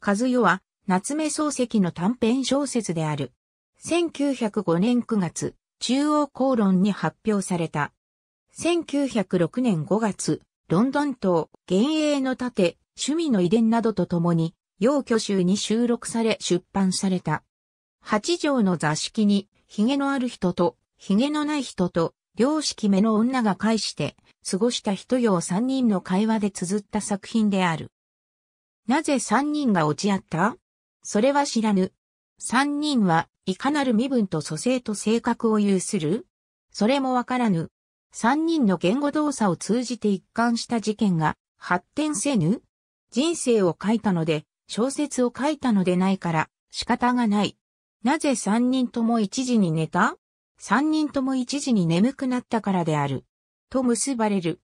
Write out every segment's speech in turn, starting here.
和代は、夏目漱石の短編小説である。1905年9月、中央公論に発表された。1906年5月、ロンドン島、幻影の盾、趣味の遺伝などとともに、要居集に収録され出版された。八畳の座敷に、髭のある人と、髭のない人と、良識目の女が介して、過ごした人用三人の会話で綴った作品である。なぜ三人が落ち合ったそれは知らぬ。三人はいかなる身分と蘇生と性格を有するそれもわからぬ。三人の言語動作を通じて一貫した事件が発展せぬ人生を書いたので、小説を書いたのでないから仕方がない。なぜ三人とも一時に寝た三人とも一時に眠くなったからである。と結ばれる。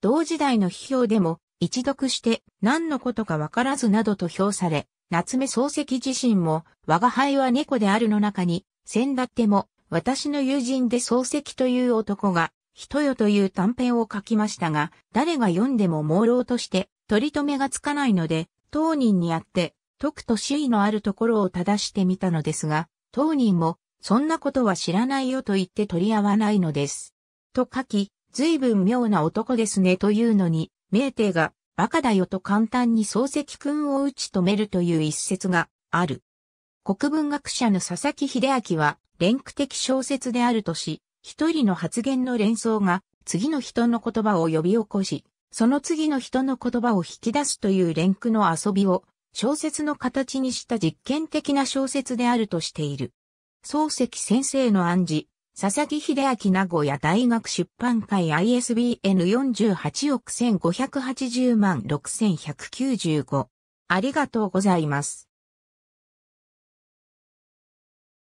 同時代の批評でも一読して何のことかわからずなどと評され、夏目漱石自身も、我が輩は猫であるの中に、先だっても、私の友人で漱石という男が、人よという短編を書きましたが、誰が読んでも朦朧として、取り留めがつかないので、当人にあって、徳と主意のあるところを正してみたのですが、当人も、そんなことは知らないよと言って取り合わないのです。と書き、随分妙な男ですねというのに、明帝が、バカだよと簡単に漱石君を打ち止めるという一節がある。国文学者の佐々木秀明は、連句的小説であるとし、一人の発言の連想が、次の人の言葉を呼び起こし、その次の人の言葉を引き出すという連句の遊びを、小説の形にした実験的な小説であるとしている。漱石先生の暗示、佐々木秀明名古屋大学出版会 ISBN48 億1580万6195。ありがとうございます。